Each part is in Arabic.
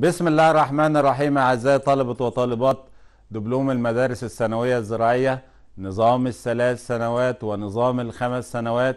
بسم الله الرحمن الرحيم أعزائي طلبة وطالبات دبلوم المدارس الثانوية الزراعية نظام الثلاث سنوات ونظام الخمس سنوات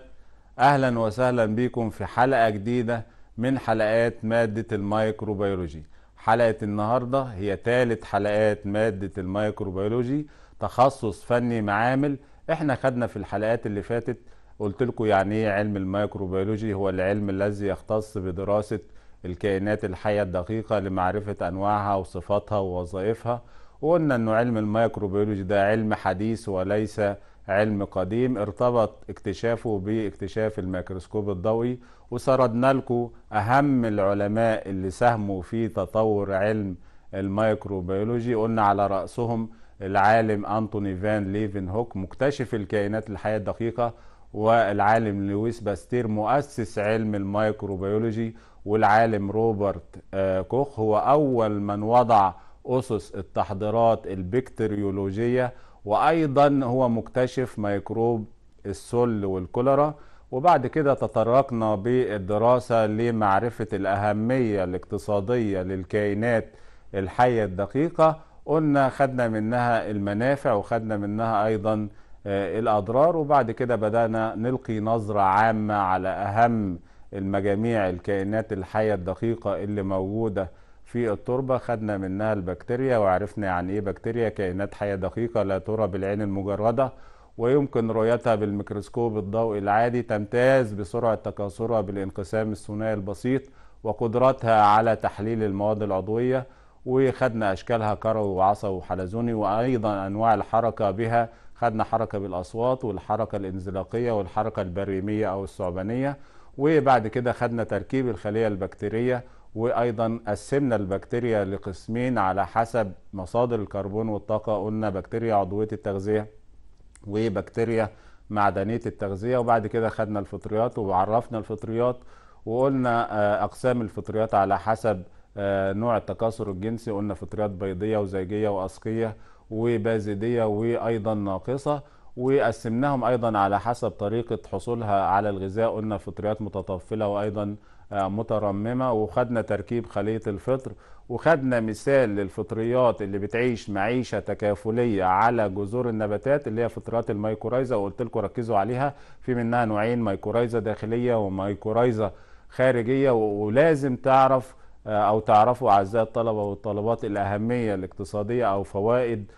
أهلا وسهلا بكم في حلقة جديدة من حلقات مادة الميكروبيولوجي حلقة النهاردة هي ثالث حلقات مادة الميكروبيولوجي تخصص فني معامل احنا خدنا في الحلقات اللي فاتت قلت لكم يعني ايه علم الميكروبيولوجي هو العلم الذي يختص بدراسة الكائنات الحية الدقيقة لمعرفة أنواعها وصفاتها ووظائفها وقلنا أنه علم الميكروبيولوجي ده علم حديث وليس علم قديم ارتبط اكتشافه باكتشاف الميكروسكوب الضوئي وسردنا لكم أهم العلماء اللي ساهموا في تطور علم الميكروبيولوجي قلنا على رأسهم العالم أنتوني فان ليفن هوك مكتشف الكائنات الحية الدقيقة والعالم لويس باستير مؤسس علم الميكروبيولوجي والعالم روبرت آه، كوخ هو أول من وضع أسس التحضيرات البكتيريولوجية وأيضا هو مكتشف ميكروب السل والكوليرا وبعد كده تطرقنا بالدراسة لمعرفة الأهمية الاقتصادية للكائنات الحية الدقيقة قلنا خدنا منها المنافع وخدنا منها أيضا آه، الأضرار وبعد كده بدأنا نلقي نظرة عامة على أهم المجاميع الكائنات الحية الدقيقة اللي موجودة في التربة خدنا منها البكتيريا وعرفنا يعني ايه بكتيريا كائنات حية دقيقة لا ترى بالعين المجردة ويمكن رؤيتها بالميكروسكوب الضوئي العادي تمتاز بسرعة تكاثرها بالانقسام الثنائي البسيط وقدرتها على تحليل المواد العضوية وخدنا أشكالها كروي وعصوي وحلزوني وأيضا أنواع الحركة بها خدنا حركة بالأصوات والحركة الانزلاقية والحركة البريمية أو الثعبانية وبعد كده خدنا تركيب الخلية البكتيرية وايضا قسمنا البكتيريا لقسمين على حسب مصادر الكربون والطاقه قلنا بكتيريا عضويه التغذيه وبكتيريا معدنيه التغذيه وبعد كده خدنا الفطريات وعرفنا الفطريات وقلنا آه، اقسام الفطريات على حسب آه، نوع التكاثر الجنسي قلنا فطريات بيضيه وزيجيه واسقيه وبازديه وايضا ناقصه وقسمناهم ايضا على حسب طريقه حصولها على الغذاء قلنا فطريات متطفله وايضا آه، مترممه وخدنا تركيب خليه الفطر وخدنا مثال للفطريات اللي بتعيش معيشه تكافليه على جذور النباتات اللي هي فطريات الميكورايزا وقلت لكم ركزوا عليها في منها نوعين ميكورايزا داخليه وميكورايزا خارجيه ولازم تعرف آه، او تعرفوا اعزائي الطلبه والطالبات الاهميه الاقتصاديه او فوائد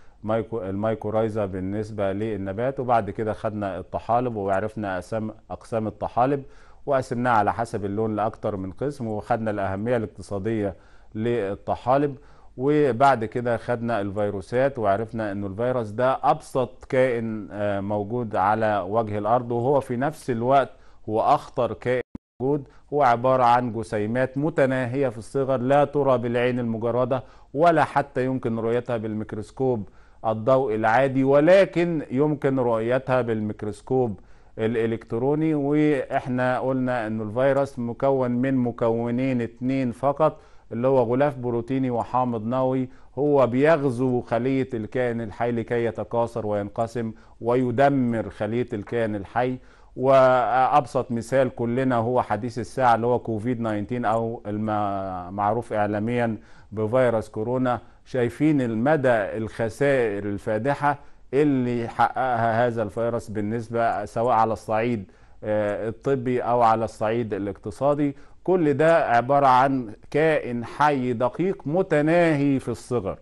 المايكورايزا بالنسبة للنبات وبعد كده خدنا الطحالب وعرفنا أقسام أقسام الطحالب وقسمناها على حسب اللون لأكثر من قسم وخدنا الأهمية الاقتصادية للطحالب وبعد كده خدنا الفيروسات وعرفنا أن الفيروس ده أبسط كائن آه، موجود على وجه الأرض وهو في نفس الوقت هو أخطر كائن موجود هو عبارة عن جسيمات متناهية في الصغر لا ترى بالعين المجردة ولا حتى يمكن رؤيتها بالميكروسكوب الضوء العادي ولكن يمكن رؤيتها بالميكروسكوب الالكتروني واحنا قلنا ان الفيروس مكون من مكونين اتنين فقط اللي هو غلاف بروتيني وحامض نووي هو بيغزو خلية الكائن الحي لكي يتكاثر وينقسم ويدمر خلية الكائن الحي وابسط مثال كلنا هو حديث الساعه اللي هو كوفيد 19 او المعروف اعلاميا بفيروس كورونا شايفين المدى الخسائر الفادحه اللي حققها هذا الفيروس بالنسبه سواء على الصعيد آه، الطبي او على الصعيد الاقتصادي كل ده عباره عن كائن حي دقيق متناهي في الصغر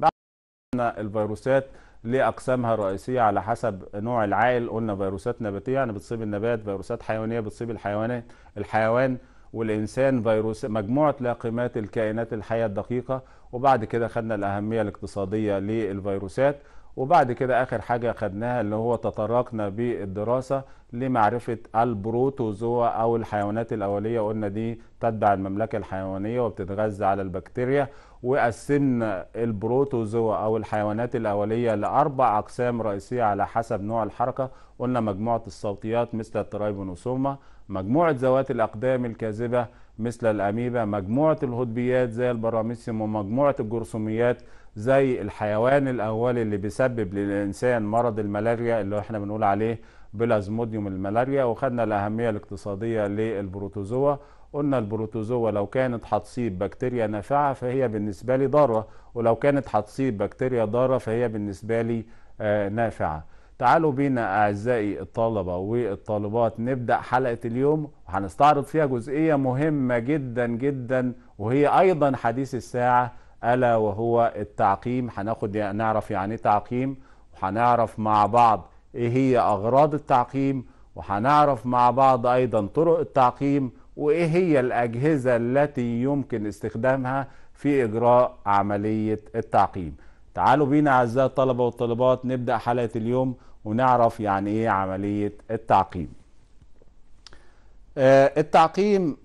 بعد الفيروسات لاقسامها الرئيسيه على حسب نوع العائل قلنا فيروسات نباتيه يعني بتصيب النبات فيروسات حيوانيه بتصيب الحيوانات الحيوان والانسان فيروس مجموعه لاقمات الكائنات الحيه الدقيقه وبعد كده خدنا الاهميه الاقتصاديه للفيروسات وبعد كده اخر حاجه خدناها اللي هو تطرقنا بالدراسه لمعرفه البروتوزوا او الحيوانات الاوليه قلنا دي تتبع المملكه الحيوانيه وبتتغذى على البكتيريا وقسمنا البروتوزوا او الحيوانات الاوليه لاربع اقسام رئيسيه على حسب نوع الحركه قلنا مجموعه الصوتيات مثل الترايبونوسوما مجموعه ذوات الاقدام الكاذبه مثل الاميبا مجموعه الهدبيات زي البراميسيوم ومجموعه الجرثوميات زي الحيوان الاولي اللي بيسبب للانسان مرض الملاريا اللي احنا بنقول عليه بلازموديوم الملاريا وخدنا الاهميه الاقتصاديه للبروتوزوا قلنا البروتوزوا لو كانت هتصيب بكتيريا نافعه فهي بالنسبه لي ضاره ولو كانت هتصيب بكتيريا ضاره فهي بالنسبه لي آه، نافعه تعالوا بينا اعزائي الطلبه والطالبات نبدا حلقه اليوم وهنستعرض فيها جزئيه مهمه جدا جدا وهي ايضا حديث الساعه الا وهو التعقيم هناخد نعرف يعني ايه تعقيم وهنعرف مع بعض ايه هي اغراض التعقيم وهنعرف مع بعض ايضا طرق التعقيم وايه هي الاجهزه التي يمكن استخدامها في اجراء عمليه التعقيم تعالوا بينا اعزائي الطلبه والطالبات نبدا حلقه اليوم ونعرف يعني ايه عمليه التعقيم آه، التعقيم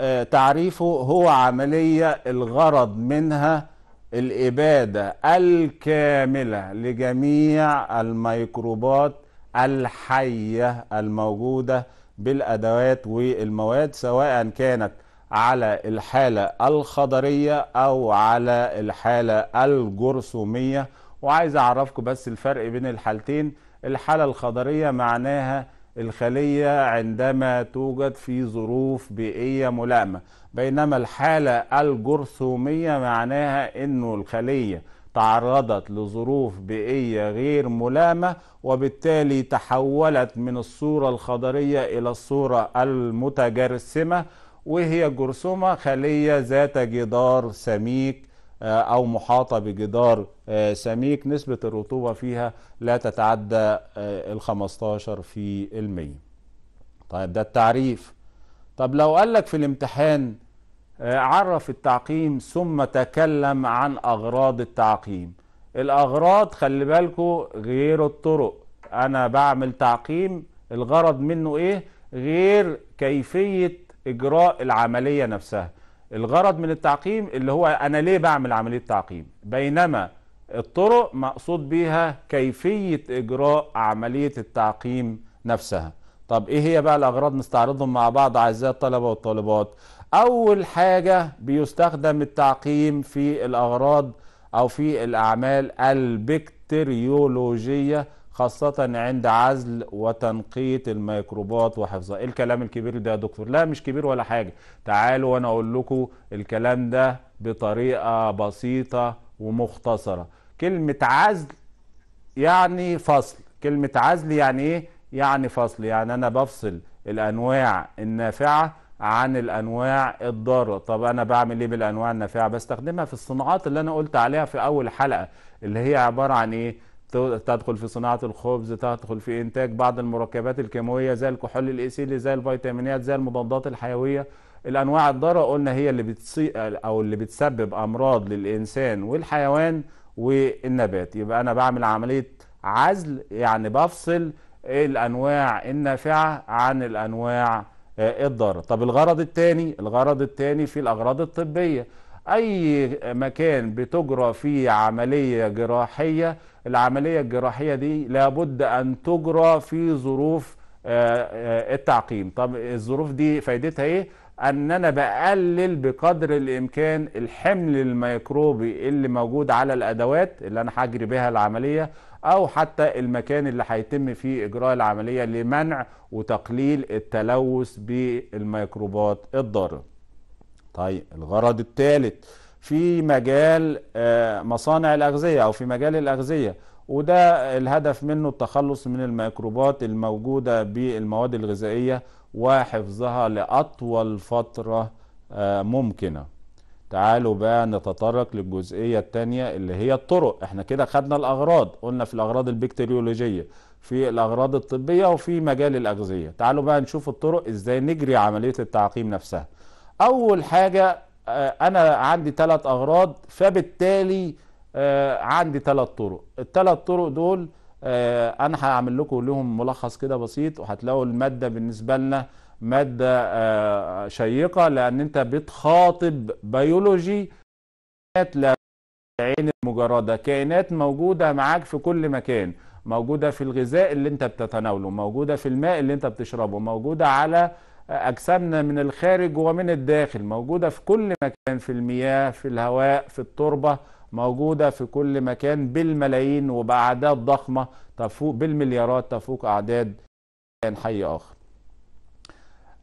آه، تعريفه هو عمليه الغرض منها الاباده الكامله لجميع الميكروبات الحيه الموجوده بالادوات والمواد سواء كانت على الحالة الخضرية أو على الحالة الجرثومية وعايز أعرفكم بس الفرق بين الحالتين الحالة الخضرية معناها الخلية عندما توجد في ظروف بيئية ملائمة بينما الحالة الجرثومية معناها أنه الخلية تعرضت لظروف بيئية غير ملامة وبالتالي تحولت من الصورة الخضرية إلى الصورة المتجرسمة وهي جرثومة خلية ذات جدار سميك آه، أو محاطة بجدار آه، سميك نسبة الرطوبة فيها لا تتعدى آه، الخمستاشر في المية طيب ده التعريف طب لو قالك في الامتحان آه، عرف التعقيم ثم تكلم عن أغراض التعقيم الأغراض خلي بالكو غير الطرق أنا بعمل تعقيم الغرض منه إيه غير كيفية إجراء العملية نفسها الغرض من التعقيم اللي هو أنا ليه بعمل عملية تعقيم بينما الطرق مقصود بيها كيفية إجراء عملية التعقيم نفسها طب إيه هي بقى الأغراض نستعرضهم مع بعض أعزائي الطلبة والطالبات أول حاجة بيستخدم التعقيم في الأغراض أو في الأعمال البكتيريولوجية خاصة عند عزل وتنقية الميكروبات وحفظها الكلام الكبير ده يا دكتور لا مش كبير ولا حاجة تعالوا وانا اقول لكم الكلام ده بطريقة بسيطة ومختصرة كلمة عزل يعني فصل كلمة عزل يعني ايه يعني فصل يعني انا بفصل الانواع النافعة عن الانواع الضاره طب انا بعمل ايه بالانواع النافعه بستخدمها في الصناعات اللي انا قلت عليها في اول حلقه اللي هي عباره عن ايه تدخل في صناعه الخبز تدخل في انتاج بعض المركبات الكيماويه زي الكحول الاسيلي زي الفيتامينات زي المضادات الحيويه الانواع الضاره قلنا هي اللي بتصي او اللي بتسبب امراض للانسان والحيوان والنبات يبقى انا بعمل عمليه عزل يعني بفصل الانواع النافعه عن الانواع آه، الضرر طب الغرض الثاني الغرض الثاني في الأغراض الطبية أي مكان بتجرى فيه عملية جراحية العملية الجراحية دي لابد أن تجرى في ظروف آه، آه، التعقيم طب الظروف دي فايدتها ايه ان انا بقلل بقدر الامكان الحمل الميكروبي اللي موجود على الادوات اللي انا هجري بها العمليه او حتى المكان اللي هيتم فيه اجراء العمليه لمنع وتقليل التلوث بالميكروبات الضاره طيب الغرض الثالث في مجال آه، مصانع الاغذيه او في مجال الاغذيه وده الهدف منه التخلص من الميكروبات الموجوده بالمواد الغذائيه وحفظها لأطول فترة آه، ممكنة تعالوا بقى نتطرق للجزئية التانية اللي هي الطرق احنا كده خدنا الأغراض قلنا في الأغراض البكتيريولوجية في الأغراض الطبية وفي مجال الأغذية تعالوا بقى نشوف الطرق ازاي نجري عملية التعقيم نفسها أول حاجة آه، أنا عندي ثلاث أغراض فبالتالي آه، عندي ثلاث طرق الثلاث طرق دول آه، انا هعمل لكم لهم ملخص كده بسيط وهتلاقوا الماده بالنسبه لنا ماده آه، شيقه لان انت بتخاطب بيولوجي العين المجرده كائنات موجوده معاك في كل مكان موجوده في الغذاء اللي انت بتتناوله موجوده في الماء اللي انت بتشربه موجوده على اجسامنا من الخارج ومن الداخل موجوده في كل مكان في المياه في الهواء في التربه موجودة في كل مكان بالملايين وبأعداد ضخمة تفوق بالمليارات تفوق أعداد كان حي آخر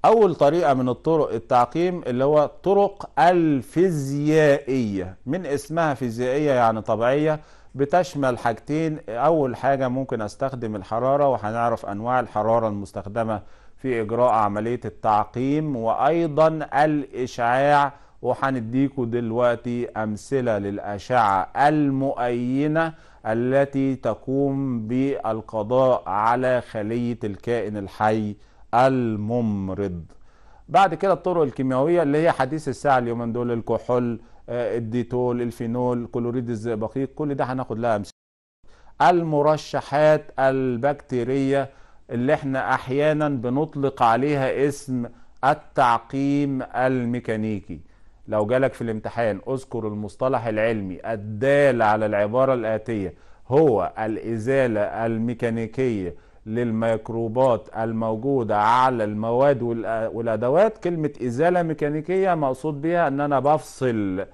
أول طريقة من الطرق التعقيم اللي هو طرق الفيزيائية من اسمها فيزيائية يعني طبيعية بتشمل حاجتين أول حاجة ممكن أستخدم الحرارة وهنعرف أنواع الحرارة المستخدمة في إجراء عملية التعقيم وأيضا الإشعاع وهنديكم دلوقتي أمثلة للأشعة المؤينة التي تقوم بالقضاء على خلية الكائن الحي الممرض بعد كده الطرق الكيميائية اللي هي حديث الساعة اليومين دول الكحول آه، الديتول الفينول كلوريد الزئبقيق كل ده هناخد لها أمثلة المرشحات البكتيرية اللي احنا أحيانا بنطلق عليها اسم التعقيم الميكانيكي لو جالك في الامتحان اذكر المصطلح العلمي الدال على العبارة الآتية هو الإزالة الميكانيكية للميكروبات الموجودة على المواد والأدوات كلمة إزالة ميكانيكية مقصود بها أن أنا بفصل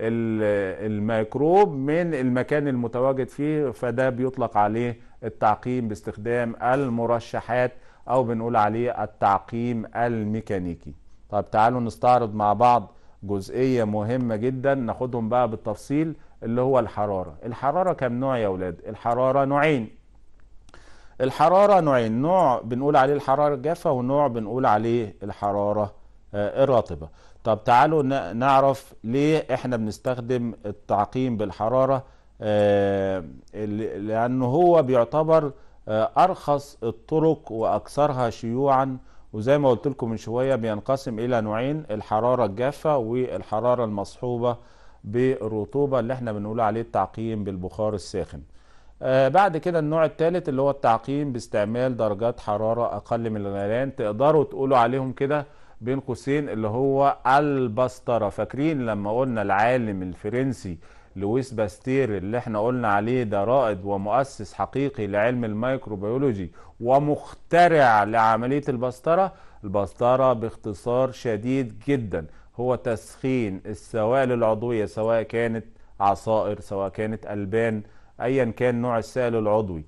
الميكروب من المكان المتواجد فيه فده بيطلق عليه التعقيم باستخدام المرشحات أو بنقول عليه التعقيم الميكانيكي طب تعالوا نستعرض مع بعض جزئية مهمة جدا ناخدهم بقى بالتفصيل اللي هو الحرارة الحرارة كم نوع يا ولاد الحرارة نوعين الحرارة نوعين نوع بنقول عليه الحرارة الجافة ونوع بنقول عليه الحرارة آه، الرطبة طب تعالوا نعرف ليه احنا بنستخدم التعقيم بالحرارة آه، لأنه هو بيعتبر آه، أرخص الطرق وأكثرها شيوعا وزي ما قلت لكم من شويه بينقسم الى نوعين الحراره الجافه والحراره المصحوبه بالرطوبه اللي احنا بنقول عليه التعقيم بالبخار الساخن. آه بعد كده النوع الثالث اللي هو التعقيم باستعمال درجات حراره اقل من الغليان تقدروا تقولوا عليهم كده بين قوسين اللي هو البستره فاكرين لما قلنا العالم الفرنسي لويس باستير اللي احنا قلنا عليه ده رائد ومؤسس حقيقي لعلم الميكروبيولوجي ومخترع لعملية البسترة البسترة باختصار شديد جدا هو تسخين السوائل العضوية سواء كانت عصائر سواء كانت ألبان أيا كان نوع السائل العضوي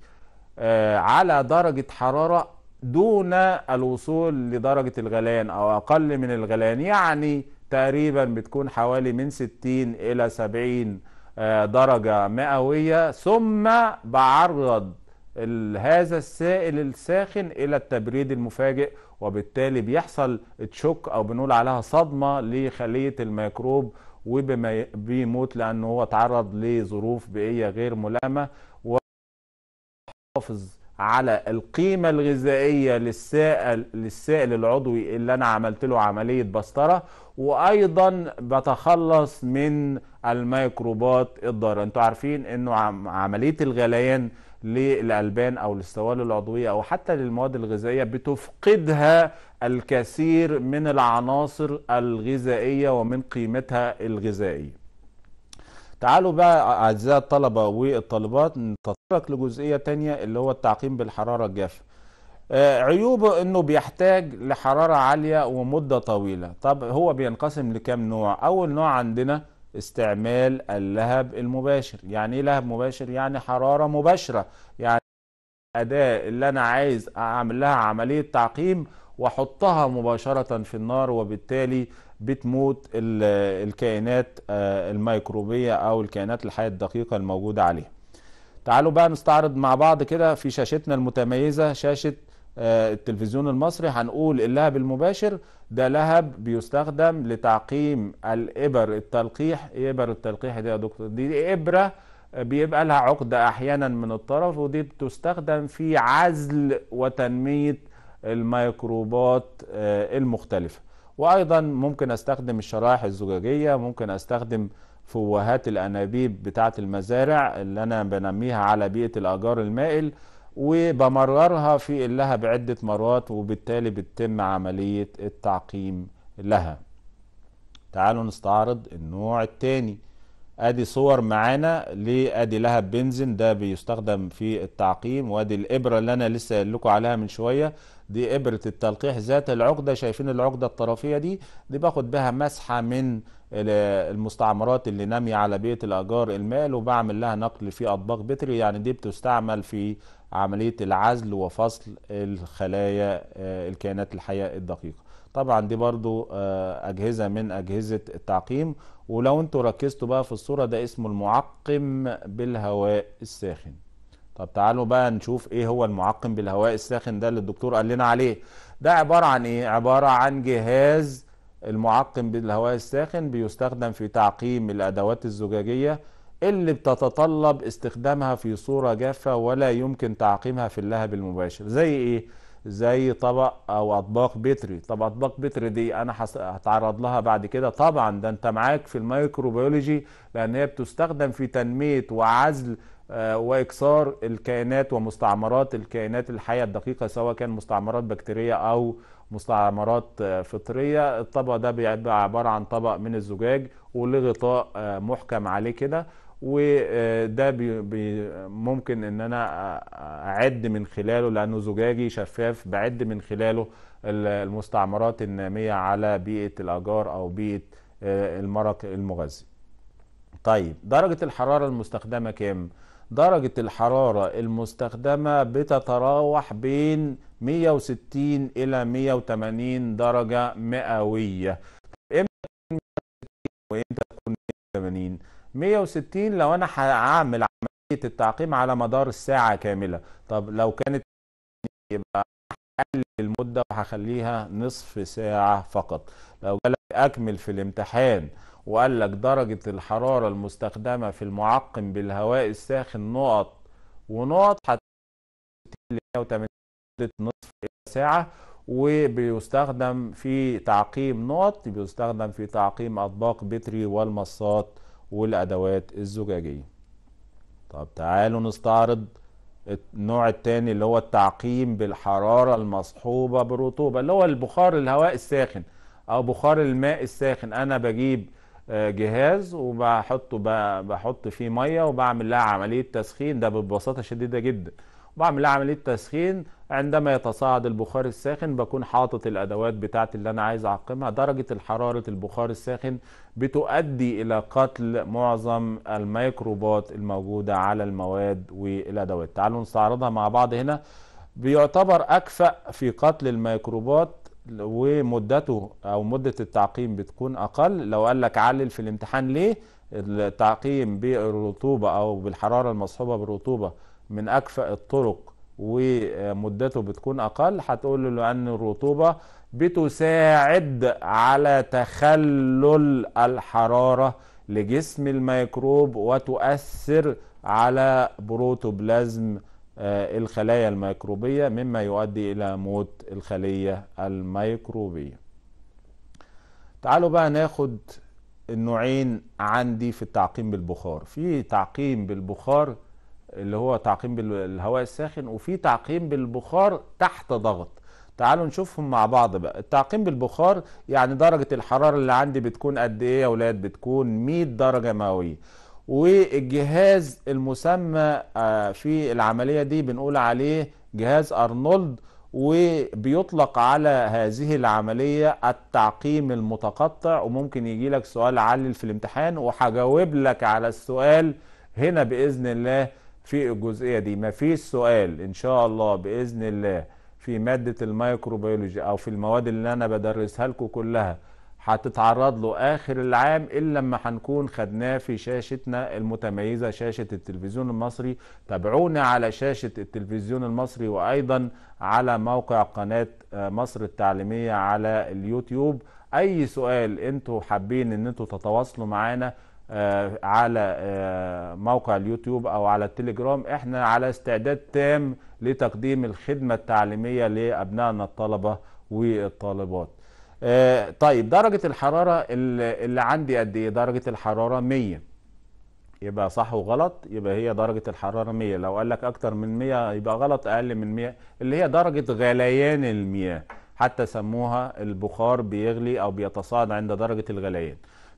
آه على درجة حرارة دون الوصول لدرجة الغليان أو أقل من الغليان يعني تقريبا بتكون حوالي من 60 إلى 70 آه، درجة مئوية ثم بعرض هذا السائل الساخن الى التبريد المفاجئ وبالتالي بيحصل تشوك او بنقول عليها صدمة لخلية الميكروب وبما بيموت لانه هو تعرض لظروف بيئية غير ملائمة وحافظ على القيمة الغذائية للسائل للسائل العضوي اللي انا عملت له عملية بسطرة وايضا بتخلص من الميكروبات الضاره انتوا عارفين انه عمليه الغليان للالبان او الاستوال العضويه او حتى للمواد الغذائيه بتفقدها الكثير من العناصر الغذائيه ومن قيمتها الغذائيه تعالوا بقى اعزائي الطلبه والطالبات نتطرق لجزئيه تانية اللي هو التعقيم بالحراره الجافه آه، عيوبه انه بيحتاج لحرارة عالية ومدة طويلة طب هو بينقسم لكام نوع اول نوع عندنا استعمال اللهب المباشر يعني ايه لهب مباشر يعني حرارة مباشرة يعني الأداة اللي أنا عايز أعمل لها عملية تعقيم وأحطها مباشرة في النار وبالتالي بتموت الكائنات آه، الميكروبية أو الكائنات الحية الدقيقة الموجودة عليها تعالوا بقى نستعرض مع بعض كده في شاشتنا المتميزة شاشة آه، التلفزيون المصري هنقول اللهب المباشر ده لهب بيستخدم لتعقيم الإبر التلقيح إبر التلقيح دي يا دكتور دي إبرة بيبقى لها عقدة أحيانا من الطرف ودي بتستخدم في عزل وتنمية الميكروبات آه، المختلفة وأيضا ممكن أستخدم الشرائح الزجاجية ممكن أستخدم فوهات الأنابيب بتاعة المزارع اللي أنا بنميها على بيئة الأجار المائل وبمررها في اللهب بعدة مرات وبالتالي بتتم عملية التعقيم لها تعالوا نستعرض النوع الثاني ادي صور معانا لادي لهب بنزين ده بيستخدم في التعقيم وادي الابره اللي انا لسه قايل لكم عليها من شويه دي ابره التلقيح ذات العقده شايفين العقده الطرفيه دي دي باخد بها مسحه من المستعمرات اللي ناميه على بيت الاجار المال وبعمل لها نقل في اطباق بتري يعني دي بتستعمل في عملية العزل وفصل الخلايا آه، الكائنات الحية الدقيقة طبعا دي برضو آه، أجهزة من أجهزة التعقيم ولو انتوا ركزتوا بقى في الصورة ده اسمه المعقم بالهواء الساخن طب تعالوا بقى نشوف ايه هو المعقم بالهواء الساخن ده اللي الدكتور قال لنا عليه ده عبارة عن ايه عبارة عن جهاز المعقم بالهواء الساخن بيستخدم في تعقيم الأدوات الزجاجية اللي بتتطلب استخدامها في صورة جافة ولا يمكن تعقيمها في اللهب المباشر زي ايه زي طبق او اطباق بتري طب اطباق بتري دي انا هتعرض لها بعد كده طبعا ده انت معاك في الميكروبيولوجي لان هي بتستخدم في تنمية وعزل آه، واكثار الكائنات ومستعمرات الكائنات الحية الدقيقة سواء كان مستعمرات بكتيرية او مستعمرات آه، فطرية الطبق ده بيبقى عبارة عن طبق من الزجاج ولغطاء آه، محكم عليه كده وده بي بي ممكن ان انا اعد من خلاله لانه زجاجي شفاف بعد من خلاله المستعمرات الناميه على بيئه الاجار او بيئه آه، المرق المغذي. طيب درجه الحراره المستخدمه كام؟ درجه الحراره المستخدمه بتتراوح بين 160 الى 180 درجه مئويه. امتى تكون 160 وامتى تكون 180؟ 160 لو انا هعمل عمليه التعقيم على مدار الساعه كامله طب لو كانت يبقى اقلل المده وهخليها نصف ساعه فقط لو جالك اكمل في الامتحان وقال لك درجه الحراره المستخدمه في المعقم بالهواء الساخن نقط ونقط حتى 180 نصف ساعه وبيستخدم في تعقيم نقط بيستخدم في تعقيم اطباق بتري والمصات والأدوات الزجاجية طب تعالوا نستعرض النوع الثاني اللي هو التعقيم بالحرارة المصحوبة بالرطوبة اللي هو البخار الهواء الساخن أو بخار الماء الساخن أنا بجيب آه، جهاز وبحطه بحط فيه ميه وبعمل لها عمليه تسخين ده ببساطه شديده جدا وبعمل لها عمليه تسخين عندما يتصاعد البخار الساخن بكون حاطط الادوات بتاعتي اللي انا عايز اعقمها درجه الحراره البخار الساخن بتؤدي الى قتل معظم الميكروبات الموجوده على المواد والادوات تعالوا نستعرضها مع بعض هنا بيعتبر اكفأ في قتل الميكروبات ومدته او مده التعقيم بتكون اقل لو قال لك علل في الامتحان ليه التعقيم بالرطوبه او بالحراره المصحوبه بالرطوبه من اكفأ الطرق ومدته بتكون اقل هتقول له ان الرطوبه بتساعد على تخلل الحراره لجسم الميكروب وتؤثر على بروتوبلازم آه، الخلايا الميكروبيه مما يؤدي الى موت الخليه الميكروبيه تعالوا بقى ناخد النوعين عندي في التعقيم بالبخار في تعقيم بالبخار اللي هو تعقيم بالهواء الساخن وفي تعقيم بالبخار تحت ضغط تعالوا نشوفهم مع بعض بقى التعقيم بالبخار يعني درجة الحرارة اللي عندي بتكون قد ايه يا ولاد بتكون 100 درجة مئوية والجهاز المسمى آه، في العملية دي بنقول عليه جهاز أرنولد وبيطلق على هذه العملية التعقيم المتقطع وممكن يجي لك سؤال علل في الامتحان وهجاوب لك على السؤال هنا بإذن الله في الجزئيه دي مفيش سؤال ان شاء الله باذن الله في ماده الميكروبيولوجي او في المواد اللي انا بدرسها لكم كلها هتتعرض له اخر العام الا لما هنكون خدناه في شاشتنا المتميزه شاشه التلفزيون المصري تابعونا على شاشه التلفزيون المصري وايضا على موقع قناه آه، مصر التعليميه على اليوتيوب اي سؤال انتوا حابين ان انتوا تتواصلوا معانا آه، على آه، موقع اليوتيوب او على التليجرام احنا على استعداد تام لتقديم الخدمة التعليمية لابنائنا الطلبة والطالبات آه، طيب درجة الحرارة اللي عندي قد ايه درجة الحرارة 100 يبقى صح وغلط يبقى هي درجة الحرارة 100 لو قال لك اكتر من 100 يبقى غلط اقل من 100 اللي هي درجة غليان المياه حتى سموها البخار بيغلي او بيتصاعد عند درجة الغليان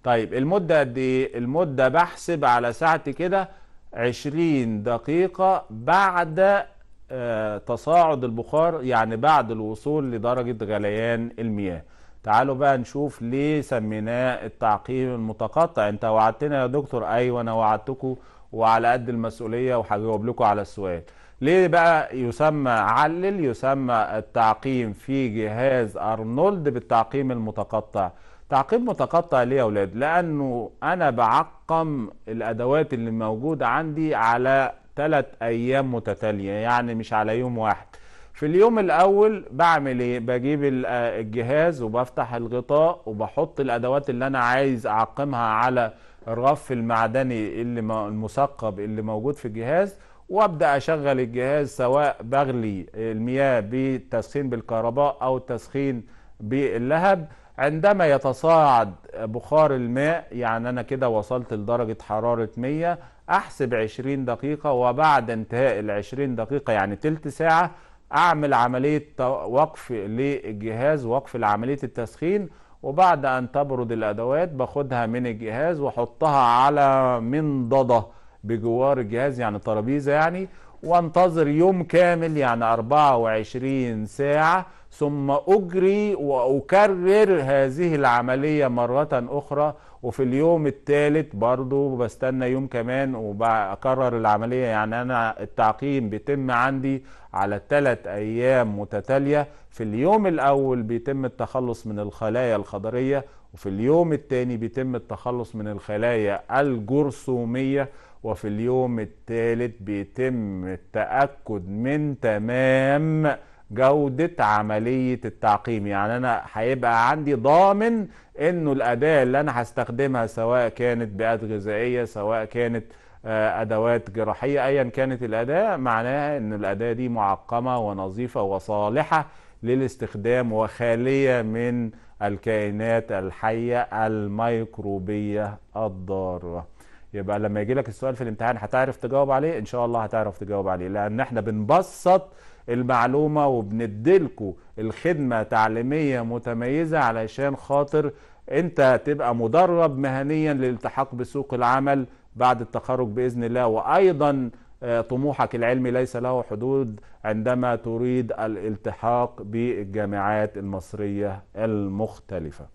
طيب المدة قد ايه؟ المدة بحسب على ساعتي كده 20 دقيقة بعد آه، تصاعد البخار يعني بعد الوصول لدرجة غليان المياه تعالوا بقى نشوف ليه سميناه التعقيم المتقطع انت وعدتنا يا دكتور ايوه انا وعدتكم وعلى قد المسؤولية وهجاوب لكم على السؤال ليه بقى يسمى علل يسمى التعقيم في جهاز ارنولد بالتعقيم المتقطع تعقيب متقطع ليه يا اولاد لانه انا بعقم الادوات اللي موجوده عندي على ثلاث ايام متتاليه يعني مش على يوم واحد في اليوم الاول بعمل ايه بجيب آه، الجهاز وبفتح الغطاء وبحط الادوات اللي انا عايز اعقمها على الرف المعدني اللي المثقب اللي موجود في الجهاز وابدا اشغل الجهاز سواء بغلي المياه بتسخين بالكهرباء او تسخين باللهب عندما يتصاعد بخار الماء يعني أنا كده وصلت لدرجة حرارة 100 أحسب 20 دقيقة وبعد انتهاء ال 20 دقيقة يعني تلت ساعة أعمل عملية وقف للجهاز وقف لعملية التسخين وبعد أن تبرد الأدوات باخدها من الجهاز وأحطها على منضدة بجوار الجهاز يعني ترابيزة يعني وانتظر يوم كامل يعني 24 ساعة ثم أجري وأكرر هذه العملية مرة أخرى وفي اليوم الثالث برضو بستنى يوم كمان وبكرر العملية يعني أنا التعقيم بيتم عندي على ثلاث أيام متتالية في اليوم الأول بيتم التخلص من الخلايا الخضرية وفي اليوم الثاني بيتم التخلص من الخلايا الجرثومية وفي اليوم الثالث بيتم التأكد من تمام جودة عملية التعقيم يعني أنا هيبقى عندي ضامن أنه الأداة اللي أنا هستخدمها سواء كانت بيئات غذائية سواء كانت آه، أدوات جراحية أيا كانت الأداة معناها أن الأداة دي معقمة ونظيفة وصالحة للاستخدام وخالية من الكائنات الحية الميكروبية الضارة يبقى لما يجي لك السؤال في الامتحان هتعرف تجاوب عليه ان شاء الله هتعرف تجاوب عليه لان احنا بنبسط المعلومه وبنديلكوا الخدمه تعليميه متميزه علشان خاطر انت تبقى مدرب مهنيا للالتحاق بسوق العمل بعد التخرج باذن الله وايضا آه، طموحك العلمي ليس له حدود عندما تريد الالتحاق بالجامعات المصريه المختلفه.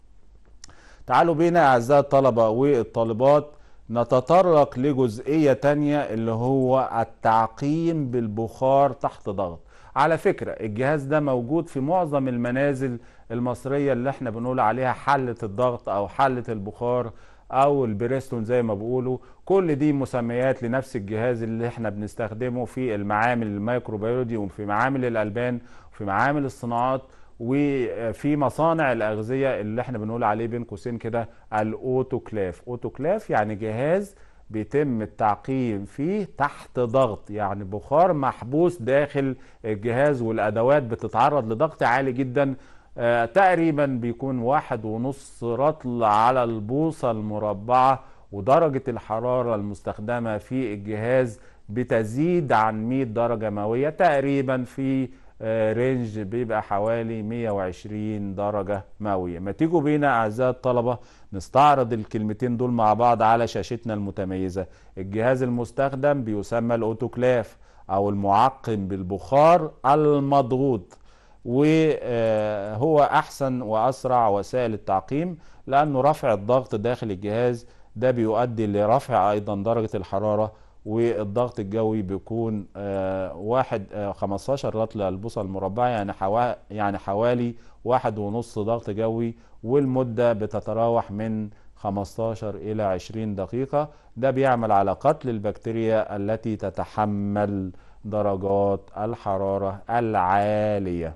تعالوا بينا اعزائي الطلبه والطالبات نتطرق لجزئية تانية اللي هو التعقيم بالبخار تحت ضغط على فكرة الجهاز ده موجود في معظم المنازل المصرية اللي احنا بنقول عليها حلة الضغط او حلة البخار او البريستون زي ما بيقولوا كل دي مسميات لنفس الجهاز اللي احنا بنستخدمه في المعامل الميكروبيولوجي وفي معامل الالبان وفي معامل الصناعات وفي مصانع الاغذيه اللي احنا بنقول عليه بين قوسين كده الاوتوكلاف اوتوكلاف يعني جهاز بيتم التعقيم فيه تحت ضغط يعني بخار محبوس داخل الجهاز والادوات بتتعرض لضغط عالي جدا آه، تقريبا بيكون واحد ونص رطل على البوصة المربعة ودرجة الحرارة المستخدمة في الجهاز بتزيد عن 100 درجة مئوية تقريبا في آه، رينج بيبقى حوالي 120 درجة مئوية ما تيجوا بينا أعزائي الطلبة نستعرض الكلمتين دول مع بعض على شاشتنا المتميزة الجهاز المستخدم بيسمى الأوتوكلاف أو المعقم بالبخار المضغوط وهو أحسن وأسرع وسائل التعقيم لأنه رفع الضغط داخل الجهاز ده بيؤدي لرفع أيضا درجة الحرارة والضغط الجوي بيكون آه، واحد 15 آه، رطل البوصله المربعة يعني حوالي يعني حوالي واحد ونص ضغط جوي والمدة بتتراوح من 15 إلى 20 دقيقة ده بيعمل على قتل البكتيريا التي تتحمل درجات الحرارة العالية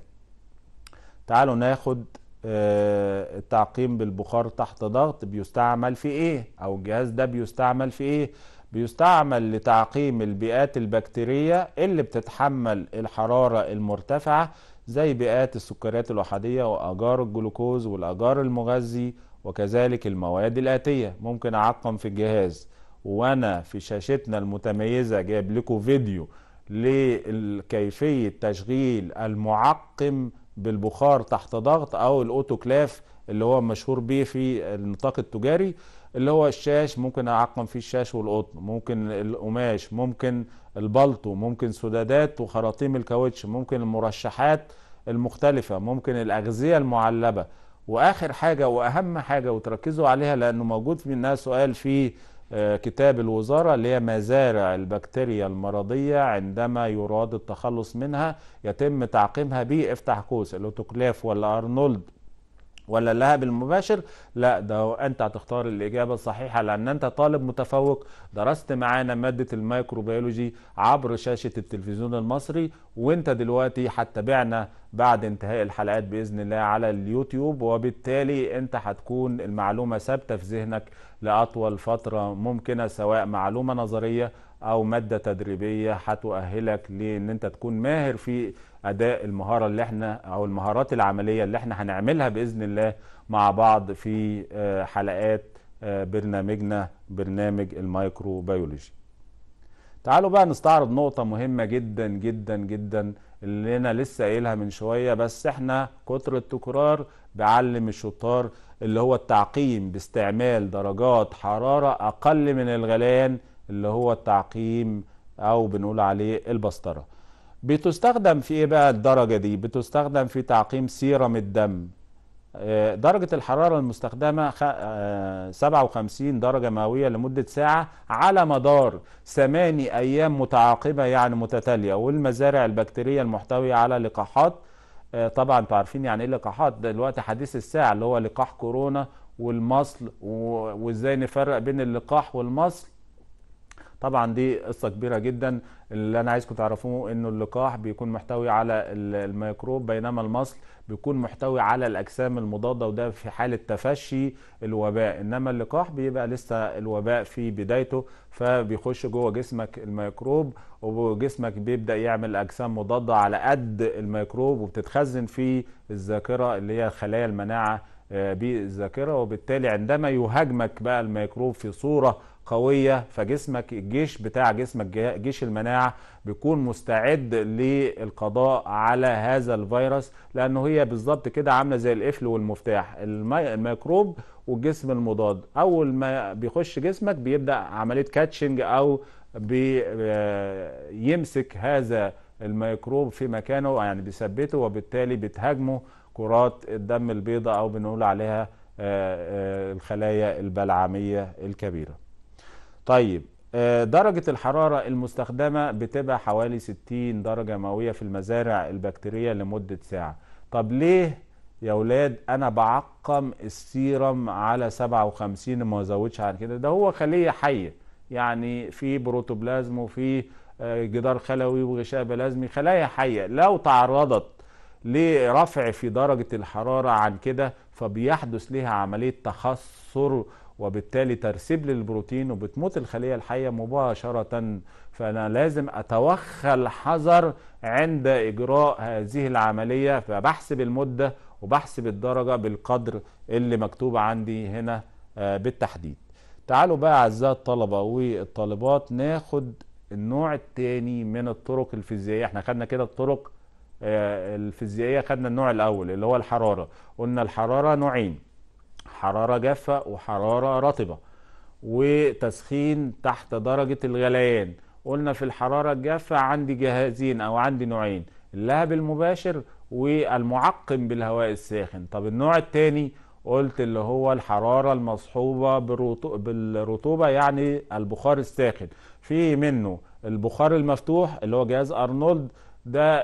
تعالوا ناخد آه، التعقيم بالبخار تحت ضغط بيستعمل في ايه او الجهاز ده بيستعمل في ايه بيستعمل لتعقيم البيئات البكتيرية اللي بتتحمل الحرارة المرتفعة زي بيئات السكريات الأحادية وأجار الجلوكوز والأجار المغذي وكذلك المواد الآتية ممكن أعقم في الجهاز وأنا في شاشتنا المتميزة جايب لكم فيديو لكيفية تشغيل المعقم بالبخار تحت ضغط أو الأوتوكلاف اللي هو مشهور بيه في النطاق التجاري اللي هو الشاش ممكن اعقم فيه الشاش والقطن ممكن القماش ممكن البلطو ممكن سدادات وخراطيم الكاوتش ممكن المرشحات المختلفة ممكن الأغذية المعلبة وآخر حاجة وأهم حاجة وتركزوا عليها لأنه موجود منها سؤال في آه، كتاب الوزارة اللي هي مزارع البكتيريا المرضية عندما يراد التخلص منها يتم تعقيمها بافتح قوس الأوتوكلاف والأرنولد ولا اللهب المباشر لا ده انت هتختار الاجابه الصحيحه لان انت طالب متفوق درست معانا ماده الميكروبيولوجي عبر شاشه التلفزيون المصري وانت دلوقتي هتتابعنا بعد انتهاء الحلقات باذن الله على اليوتيوب وبالتالي انت هتكون المعلومه ثابته في ذهنك لاطول فتره ممكنه سواء معلومه نظريه او ماده تدريبيه هتؤهلك لان انت تكون ماهر في اداء المهاره اللي احنا او المهارات العمليه اللي احنا هنعملها باذن الله مع بعض في آه، حلقات آه، برنامجنا برنامج بيولوجي. تعالوا بقى نستعرض نقطه مهمه جدا جدا جدا اللي انا لسه قايلها من شويه بس احنا كتر التكرار بعلم الشطار اللي هو التعقيم باستعمال درجات حراره اقل من الغليان اللي هو التعقيم او بنقول عليه البسطره بتستخدم في ايه بقى الدرجه دي بتستخدم في تعقيم سيرم الدم آه، درجة الحرارة المستخدمة 57 آه، درجة مئوية لمدة ساعة على مدار 8 أيام متعاقبة يعني متتالية والمزارع البكتيرية المحتوية على لقاحات آه، طبعا انتوا عارفين يعني ايه لقاحات دلوقتي حديث الساعة اللي هو لقاح كورونا والمصل وازاي نفرق بين اللقاح والمصل طبعا دي قصه كبيره جدا اللي انا عايزكم تعرفوه انه اللقاح بيكون محتوي على الميكروب بينما المصل بيكون محتوي على الاجسام المضاده وده في حاله تفشي الوباء انما اللقاح بيبقى لسه الوباء في بدايته فبيخش جوه جسمك الميكروب وجسمك بيبدا يعمل اجسام مضاده على قد الميكروب وبتتخزن في الذاكره اللي هي خلايا المناعه آه، بالذاكره وبالتالي عندما يهاجمك بقى الميكروب في صوره قويه فجسمك الجيش بتاع جسمك جيش المناعه بيكون مستعد للقضاء على هذا الفيروس لانه هي بالظبط كده عامله زي القفل والمفتاح الميكروب والجسم المضاد اول ما بيخش جسمك بيبدا عمليه كاتشنج او بيمسك آه، هذا الميكروب في مكانه يعني بيثبته وبالتالي بتهاجمه كرات الدم البيضاء او بنقول عليها آه، آه، الخلايا البلعميه الكبيره طيب آه، درجة الحرارة المستخدمة بتبقى حوالي 60 درجة مئوية في المزارع البكتيرية لمدة ساعة طب ليه يا ولاد انا بعقم السيرم على 57 ما ازودش عن كده ده هو خلية حية يعني في بروتوبلازم وفي آه، جدار خلوي وغشاء بلازمي خلايا حية لو تعرضت لرفع في درجة الحرارة عن كده فبيحدث لها عملية تخصر وبالتالي ترسيب للبروتين وبتموت الخلية الحية مباشرة فأنا لازم أتوخى الحذر عند إجراء هذه العملية فبحسب المدة وبحسب الدرجة بالقدر اللي مكتوب عندي هنا آه، بالتحديد تعالوا بقى أعزائي الطلبة والطالبات ناخد النوع الثاني من الطرق الفيزيائية احنا خدنا كده الطرق آه، الفيزيائية خدنا النوع الأول اللي هو الحرارة قلنا الحرارة نوعين حرارة جافة وحرارة رطبة وتسخين تحت درجة الغليان قلنا في الحرارة الجافة عندي جهازين أو عندي نوعين اللهب المباشر والمعقم بالهواء الساخن طب النوع الثاني قلت اللي هو الحرارة المصحوبة بالرطوبة يعني البخار الساخن في منه البخار المفتوح اللي هو جهاز أرنولد ده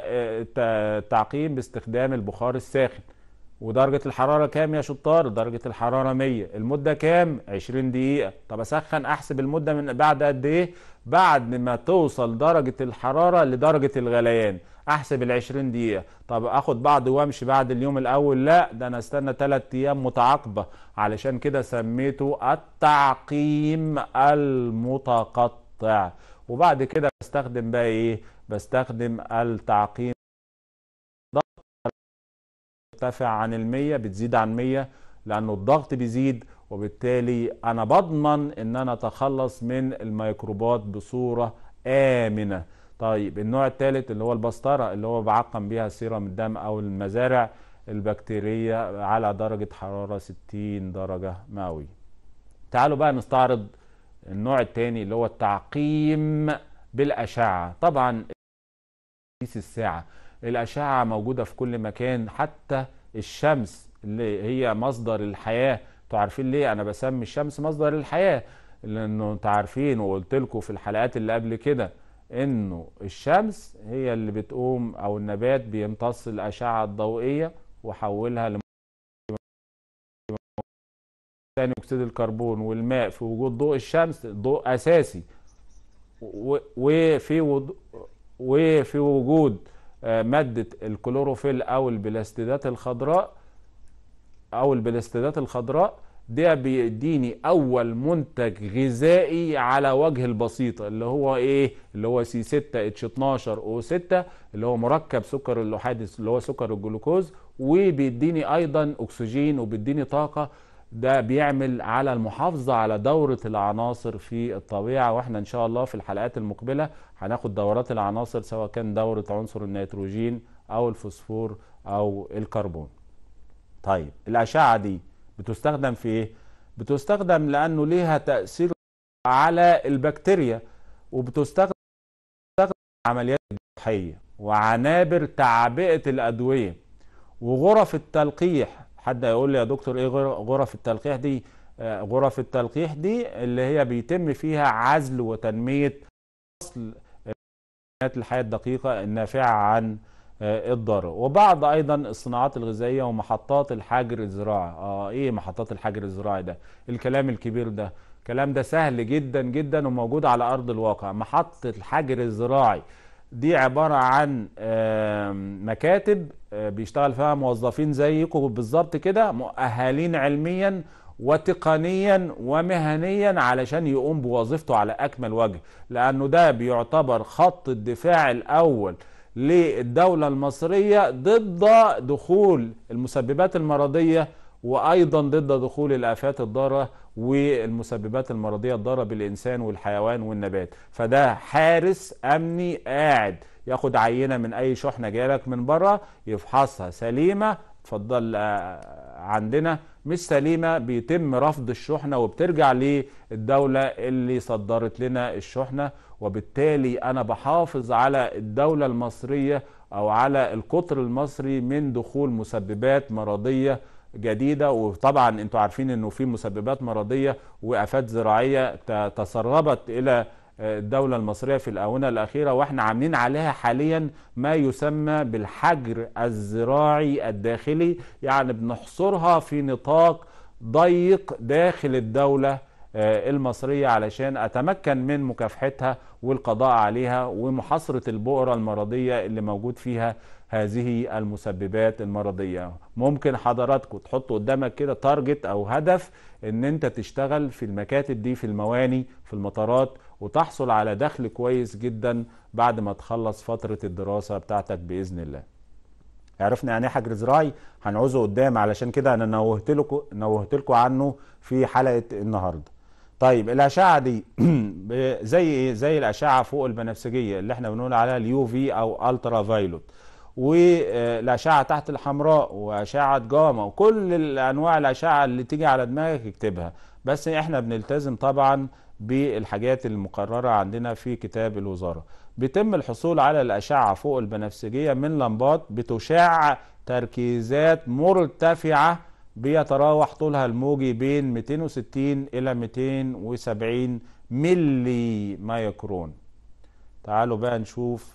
آه، تعقيم باستخدام البخار الساخن ودرجة الحرارة كام يا شطار؟ درجة الحرارة 100 المدة كام؟ 20 دقيقة طب أسخن أحسب المدة من بعد قد إيه؟ بعد ما توصل درجة الحرارة لدرجة الغليان أحسب ال 20 دقيقة طب أخد بعض وأمشي بعد اليوم الأول لا ده أنا أستنى 3 أيام متعاقبة علشان كده سميته التعقيم المتقطع وبعد كده بستخدم بقى إيه؟ بستخدم التعقيم مرتفع عن المية بتزيد عن مية لأنه الضغط بيزيد وبالتالي أنا بضمن أن أنا أتخلص من الميكروبات بصورة آمنة طيب النوع الثالث اللي هو البسطرة اللي هو بعقم بيها سيرم الدم أو المزارع البكتيرية على درجة حرارة 60 درجة مئوية تعالوا بقى نستعرض النوع الثاني اللي هو التعقيم بالأشعة طبعا الساعة الأشعة موجودة في كل مكان حتى الشمس اللي هي مصدر الحياة انتوا عارفين ليه أنا بسمي الشمس مصدر الحياة لأنه انتوا عارفين وقلت لكم في الحلقات اللي قبل كده إنه الشمس هي اللي بتقوم أو النبات بيمتص الأشعة الضوئية وحولها ثاني أكسيد الكربون والماء في وجود ضوء الشمس ضوء أساسي وفي وضوء وفي وجود ماده الكلوروفيل او البلاستيدات الخضراء او البلاستيدات الخضراء ده بيديني اول منتج غذائي على وجه البسيطه اللي هو ايه اللي هو سي 6 اتش 12 او 6 اللي هو مركب سكر اللوحات اللي هو سكر الجلوكوز وبيديني ايضا اكسجين وبيديني طاقه ده بيعمل على المحافظة على دورة العناصر في الطبيعة واحنا ان شاء الله في الحلقات المقبلة هناخد دورات العناصر سواء كان دورة عنصر النيتروجين او الفوسفور او الكربون طيب الأشعة دي بتستخدم في ايه؟ بتستخدم لأنه ليها تأثير على البكتيريا وبتستخدم عمليات الجراحية وعنابر تعبئة الأدوية وغرف التلقيح حد هيقول لي يا دكتور ايه غرف التلقيح دي آه، غرف التلقيح دي اللي هي بيتم فيها عزل وتنميه اصل الحياه الدقيقه النافعه عن آه، الضرر وبعض ايضا الصناعات الغذائيه ومحطات الحجر الزراعي اه ايه محطات الحجر الزراعي ده الكلام الكبير ده الكلام ده سهل جدا جدا وموجود على ارض الواقع محطه الحجر الزراعي دي عبارة عن مكاتب آه، بيشتغل فيها موظفين زيكم بالظبط كده مؤهلين علميا وتقنيا ومهنيا علشان يقوم بوظيفته على أكمل وجه لأنه ده بيعتبر خط الدفاع الأول للدولة المصرية ضد دخول المسببات المرضية وايضا ضد دخول الافات الضاره والمسببات المرضيه الضاره بالانسان والحيوان والنبات فده حارس امني قاعد ياخد عينه من اي شحنه جالك من بره يفحصها سليمه اتفضل آه، عندنا مش سليمه بيتم رفض الشحنه وبترجع للدوله اللي صدرت لنا الشحنه وبالتالي انا بحافظ على الدوله المصريه او على القطر المصري من دخول مسببات مرضيه جديده وطبعا انتوا عارفين انه في مسببات مرضيه وافات زراعيه تسربت الى آه، الدولة المصرية في الآونة الأخيرة وإحنا عاملين عليها حاليا ما يسمى بالحجر الزراعي الداخلي يعني بنحصرها في نطاق ضيق داخل الدولة آه، المصرية علشان أتمكن من مكافحتها والقضاء عليها ومحاصرة البؤرة المرضية اللي موجود فيها هذه المسببات المرضية ممكن حضراتكم تحطوا قدامك كده تارجت أو هدف أن أنت تشتغل في المكاتب دي في المواني في المطارات وتحصل على دخل كويس جدا بعد ما تخلص فترة الدراسة بتاعتك بإذن الله عرفنا يعني ايه حجر زراعي هنعوزه قدام علشان كده انا نوهت لكم نوهت لكم عنه في حلقه النهارده طيب الأشعة دي زي إيه؟ زي الأشعة فوق البنفسجية اللي احنا بنقول عليها اليو في أو ألترا فايلوت والأشعة تحت الحمراء وأشعة جاما وكل أنواع الأشعة اللي تيجي على دماغك اكتبها بس احنا بنلتزم طبعا بالحاجات المقررة عندنا في كتاب الوزارة بيتم الحصول على الأشعة فوق البنفسجية من لمبات بتشع تركيزات مرتفعة بيتراوح طولها الموجي بين 260 إلى 270 ملي مايكرون تعالوا بقى نشوف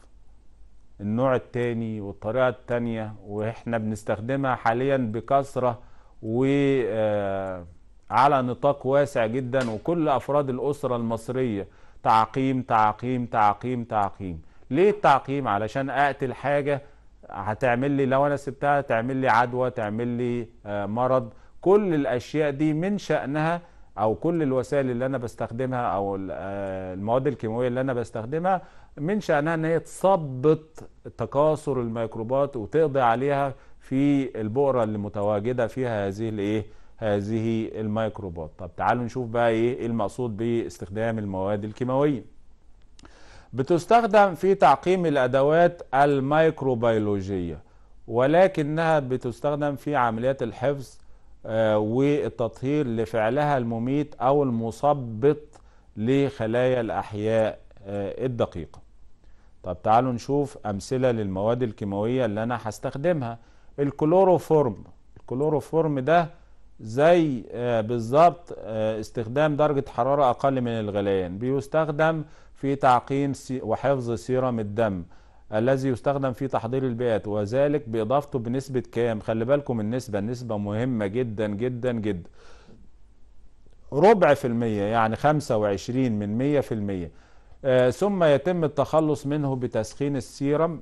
النوع التاني والطريقة التانية واحنا بنستخدمها حاليا بكثرة وعلى آه، نطاق واسع جدا وكل أفراد الأسرة المصرية تعقيم تعقيم تعقيم تعقيم ليه التعقيم علشان أقتل حاجة هتعمل لي لو انا سبتها تعمل لي عدوى تعمل لي آه، مرض كل الاشياء دي من شانها او كل الوسائل اللي انا بستخدمها او آه، المواد الكيماويه اللي انا بستخدمها من شانها ان هي تثبط تكاثر الميكروبات وتقضي عليها في البؤره اللي متواجده فيها هذه الايه هذه الميكروبات طب تعالوا نشوف بقى ايه المقصود باستخدام المواد الكيماويه بتستخدم في تعقيم الأدوات الميكروبيولوجية ولكنها بتستخدم في عمليات الحفظ آه، والتطهير لفعلها المميت أو المثبط لخلايا الأحياء آه، الدقيقة طب تعالوا نشوف أمثلة للمواد الكيماوية اللي أنا هستخدمها الكلوروفورم الكلوروفورم ده زي آه، بالظبط آه، استخدام درجة حرارة أقل من الغليان بيستخدم في تعقيم وحفظ سيرم الدم الذي يستخدم في تحضير البيئات وذلك بإضافته بنسبة كام خلي بالكم النسبة النسبة مهمة جدا جدا جدا ربع في المية يعني 25 من 100 في المية آه ثم يتم التخلص منه بتسخين السيرم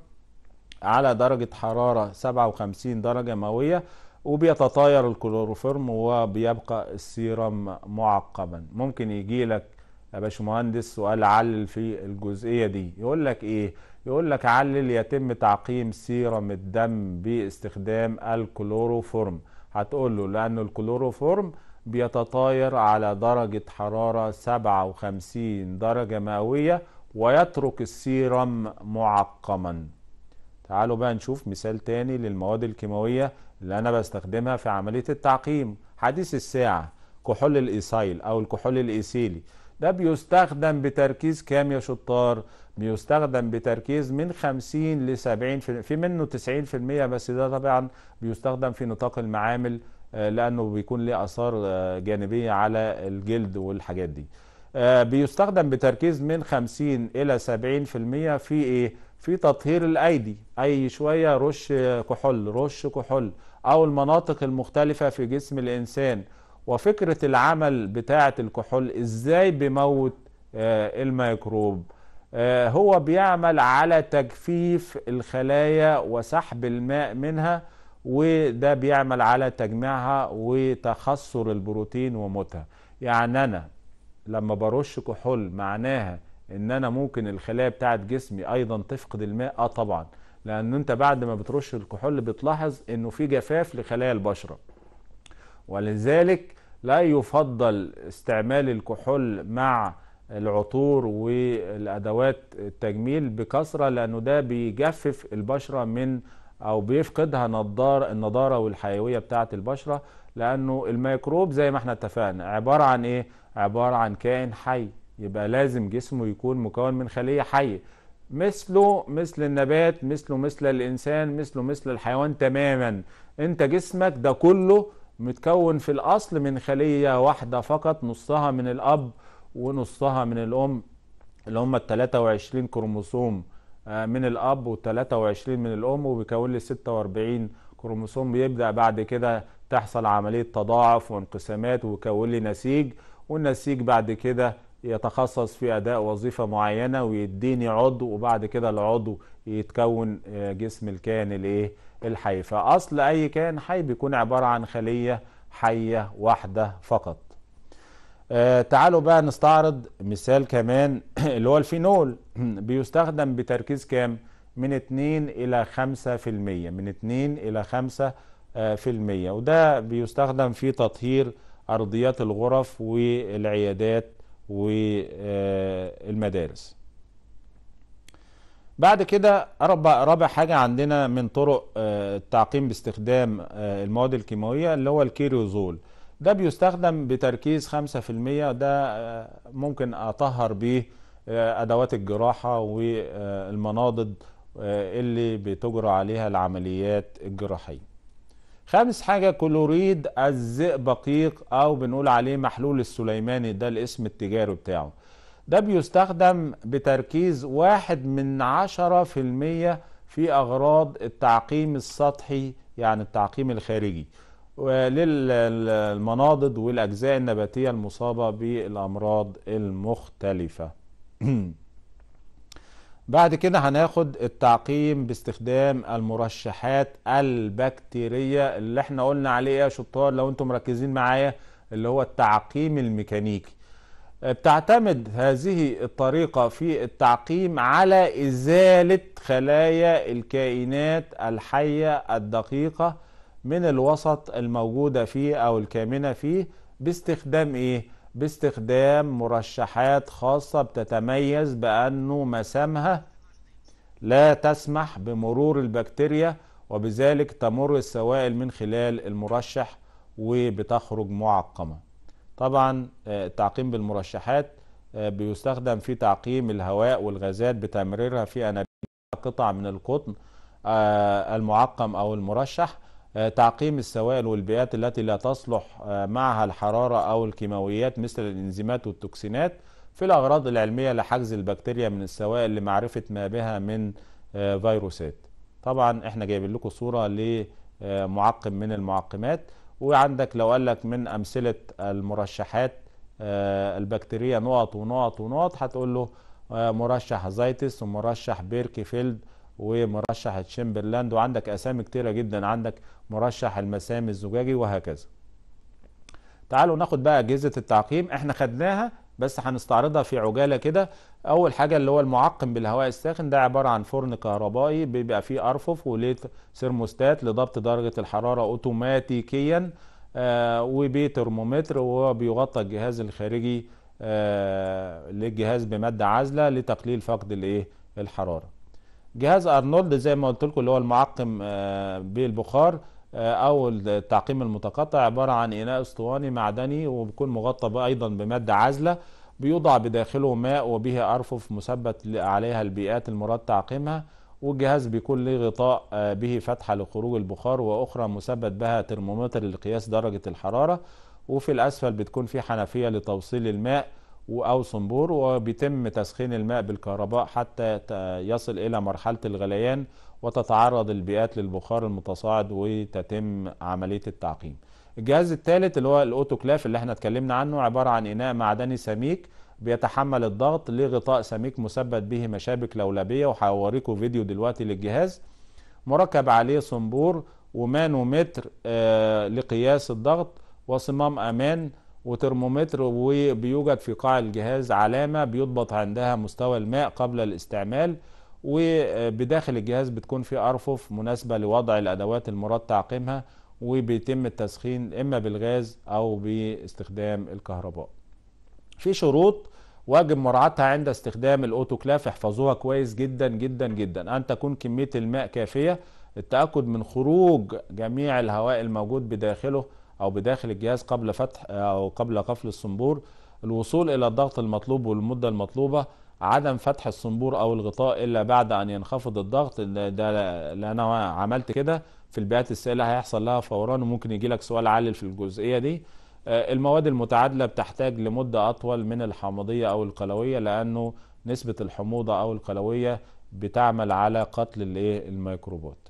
على درجة حرارة 57 درجة مئوية وبيتطاير الكلوروفورم وبيبقى السيرم معقما ممكن يجي لك يا باشمهندس سؤال علل في الجزئيه دي يقول لك ايه يقول لك علل يتم تعقيم سيرم الدم باستخدام الكلوروفورم هتقول له لان الكلوروفورم بيتطاير على درجه حراره 57 درجه مئويه ويترك السيرم معقما تعالوا بقى نشوف مثال تاني للمواد الكيماويه اللي أنا بستخدمها في عملية التعقيم حديث الساعة كحول الإيسايل أو الكحول الإيسيلي ده بيستخدم بتركيز كام يا شطار بيستخدم بتركيز من 50 ل 70 في منه 90% بس ده طبعا بيستخدم في نطاق المعامل آه، لانه بيكون ليه اثار آه، جانبيه على الجلد والحاجات دي آه، بيستخدم بتركيز من 50 الى 70% في ايه في تطهير الايدي اي شويه رش كحول رش كحول أو المناطق المختلفة في جسم الإنسان وفكرة العمل بتاعة الكحول إزاي بيموت آه، الميكروب آه، هو بيعمل على تجفيف الخلايا وسحب الماء منها وده بيعمل على تجميعها وتخسر البروتين وموتها يعني أنا لما برش كحول معناها ان انا ممكن الخلايا بتاعت جسمي ايضا تفقد الماء اه طبعا لان انت بعد ما بترش الكحول بتلاحظ انه في جفاف لخلايا البشره ولذلك لا يفضل استعمال الكحول مع العطور والادوات التجميل بكثره لانه ده بيجفف البشره من او بيفقدها نضار النضاره والحيويه بتاعه البشره لانه الميكروب زي ما احنا اتفقنا عباره عن ايه عباره عن كائن حي يبقى لازم جسمه يكون مكون من خليه حيه مثله مثل النبات مثله مثل الإنسان مثله مثل الحيوان تماما أنت جسمك ده كله متكون في الأصل من خلية واحدة فقط نصها من الأب ونصها من الأم اللي هم ال 23 كروموسوم آه، من الأب و 23 من الأم وبيكون لي 46 كروموسوم بيبدأ بعد كده تحصل عملية تضاعف وانقسامات ويكون لي نسيج والنسيج بعد كده يتخصص في اداء وظيفه معينه ويديني عضو وبعد كده العضو يتكون آه، جسم الكائن الايه الحي فاصل اي كائن حي بيكون عباره عن خليه حيه واحده فقط آه تعالوا بقى نستعرض مثال كمان اللي هو الفينول بيستخدم بتركيز كام من 2 الى 5% من 2 الى 5% آه وده بيستخدم في تطهير ارضيات الغرف والعيادات والمدارس بعد كده رابع حاجه عندنا من طرق آه، التعقيم باستخدام آه، المواد الكيماويه اللي هو الكيريوزول ده بيستخدم بتركيز 5% ده آه، ممكن اطهر بيه ادوات الجراحه والمناضد اللي بتجرى عليها العمليات الجراحيه خامس حاجة كلوريد الزئبقيق أو بنقول عليه محلول السليماني ده الاسم التجاري بتاعه ده بيستخدم بتركيز واحد من عشرة في المية في أغراض التعقيم السطحي يعني التعقيم الخارجي للمناضد والأجزاء النباتية المصابة بالأمراض المختلفة بعد كده هناخد التعقيم باستخدام المرشحات البكتيرية اللي احنا قلنا عليه يا شطار لو انتم مركزين معايا اللي هو التعقيم الميكانيكي بتعتمد هذه الطريقة في التعقيم على إزالة خلايا الكائنات الحية الدقيقة من الوسط الموجودة فيه أو الكامنة فيه باستخدام إيه؟ باستخدام مرشحات خاصة بتتميز بأنه مسامها لا تسمح بمرور البكتيريا وبذلك تمر السوائل من خلال المرشح وبتخرج معقمة طبعا آه، التعقيم بالمرشحات آه، بيستخدم في تعقيم الهواء والغازات بتمريرها في أنابيب قطع من القطن آه، المعقم أو المرشح آه، تعقيم السوائل والبيئات التي لا تصلح آه، معها الحرارة أو الكيماويات مثل الإنزيمات والتوكسينات في الأغراض العلمية لحجز البكتيريا من السوائل لمعرفة ما بها من آه، فيروسات طبعا احنا جايبين لكم صورة لمعقم من المعقمات وعندك لو قال لك من أمثلة المرشحات البكتيرية نقط ونقط ونقط هتقول له مرشح زيتس ومرشح بيركفيلد فيلد ومرشح تشمبرلاند وعندك اسامي كتيره جدا عندك مرشح المسام الزجاجي وهكذا تعالوا ناخد بقى اجهزه التعقيم احنا خدناها بس هنستعرضها في عجاله كده اول حاجه اللي هو المعقم بالهواء الساخن ده عباره عن فرن كهربائي بيبقى فيه ارفف وليه ثرموستات لضبط درجه الحراره اوتوماتيكيا آه وبيه ترمومتر وهو بيغطى الجهاز الخارجي آه للجهاز بماده عازله لتقليل فقد الايه الحراره جهاز ارنولد زي ما قلت لكم اللي هو المعقم آه، بالبخار آه، او التعقيم المتقطع عباره عن اناء اسطواني معدني وبيكون مغطى ايضا بماده عازله بيوضع بداخله ماء وبه ارفف مثبت عليها البيئات المراد تعقيمها والجهاز بيكون له غطاء آه، به فتحه لخروج البخار واخرى مثبت بها ترمومتر لقياس درجه الحراره وفي الاسفل بتكون في حنفيه لتوصيل الماء او صنبور وبيتم تسخين الماء بالكهرباء حتى يصل الى مرحله الغليان وتتعرض البيئات للبخار المتصاعد وتتم عمليه التعقيم. الجهاز الثالث اللي هو الاوتوكلاف اللي احنا اتكلمنا عنه عباره عن اناء معدني سميك بيتحمل الضغط لغطاء سميك مثبت به مشابك لولبيه وهوريكم فيديو دلوقتي للجهاز. مركب عليه صنبور ومانومتر آه لقياس الضغط وصمام امان وترمومتر وبيوجد في قاع الجهاز علامة بيضبط عندها مستوى الماء قبل الاستعمال وبداخل الجهاز بتكون في أرفف مناسبة لوضع الأدوات المراد تعقيمها وبيتم التسخين إما بالغاز أو باستخدام الكهرباء في شروط واجب مراعاتها عند استخدام الاوتوكلاف احفظوها كويس جدا جدا جدا ان تكون كميه الماء كافيه التاكد من خروج جميع الهواء الموجود بداخله أو بداخل الجهاز قبل فتح أو قبل قفل الصنبور الوصول إلى الضغط المطلوب والمدة المطلوبة عدم فتح الصنبور أو الغطاء إلا بعد أن ينخفض الضغط ده اللي انا عملت كده في البيئات السائلة هيحصل لها فوران وممكن يجي لك سؤال عالي في الجزئية دي آه، المواد المتعادلة بتحتاج لمدة أطول من الحامضية أو القلوية لأنه نسبة الحموضة أو القلوية بتعمل على قتل الايه الميكروبات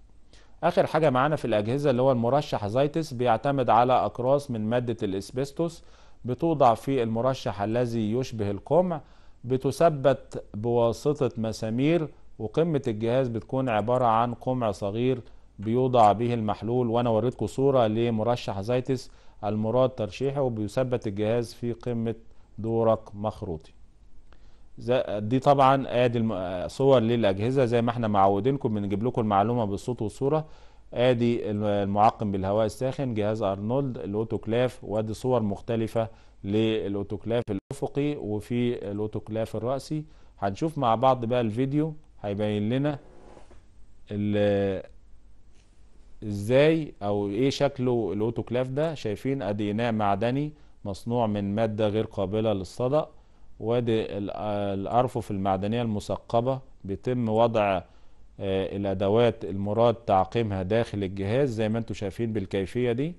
اخر حاجه معانا في الاجهزه اللي هو المرشح زيتس بيعتمد على اقراص من ماده الاسبستوس بتوضع في المرشح الذي يشبه القمع بتثبت بواسطه مسامير وقمه الجهاز بتكون عباره عن قمع صغير بيوضع به المحلول وانا وريتكم صوره لمرشح زيتس المراد ترشيحه وبيثبت الجهاز في قمه دورق مخروطي دي طبعا ادي صور للاجهزه زي ما احنا معودينكم بنجيب لكم المعلومه بالصوت والصوره ادي المعقم بالهواء الساخن جهاز ارنولد الاوتوكلاف وادي صور مختلفه للاوتوكلاف الافقي وفي الاوتوكلاف الراسي هنشوف مع بعض بقى الفيديو هيبين لنا ازاي او ايه شكله الاوتوكلاف ده شايفين ادي اناء معدني مصنوع من ماده غير قابله للصدأ وادي آه، الأرفف المعدنية المثقبة بيتم وضع آه، الأدوات المراد تعقيمها داخل الجهاز زي ما انتم شايفين بالكيفية دي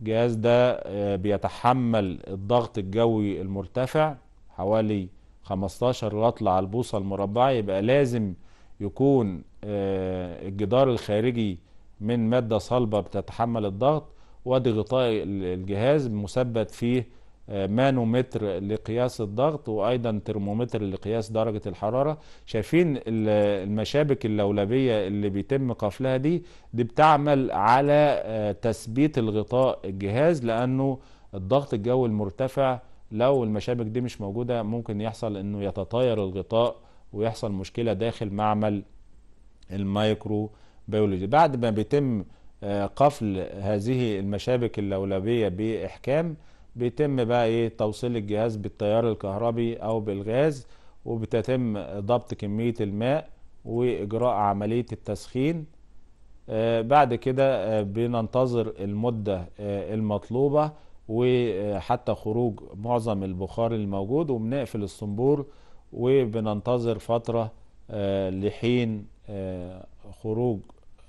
الجهاز ده آه، بيتحمل الضغط الجوي المرتفع حوالي 15 رطل على البوصة المربعة يبقى لازم يكون الجدار الخارجي من مادة صلبة بتتحمل الضغط وادي غطاء الجهاز مثبت فيه آه، مانومتر لقياس الضغط وايضا ترمومتر لقياس درجه الحراره شايفين المشابك اللولبيه اللي بيتم قفلها دي دي بتعمل على آه، تثبيت الغطاء الجهاز لانه الضغط الجوي المرتفع لو المشابك دي مش موجوده ممكن يحصل انه يتطاير الغطاء ويحصل مشكله داخل معمل المايكرو بيولوجي بعد ما بيتم آه، قفل هذه المشابك اللولبية بإحكام بيتم بقى ايه توصيل الجهاز بالتيار الكهربي او بالغاز وبتتم ضبط كمية الماء واجراء عملية التسخين آه، بعد كده آه، بننتظر المدة المطلوبة وحتى خروج معظم البخار الموجود وبنقفل الصنبور وبننتظر فترة لحين خروج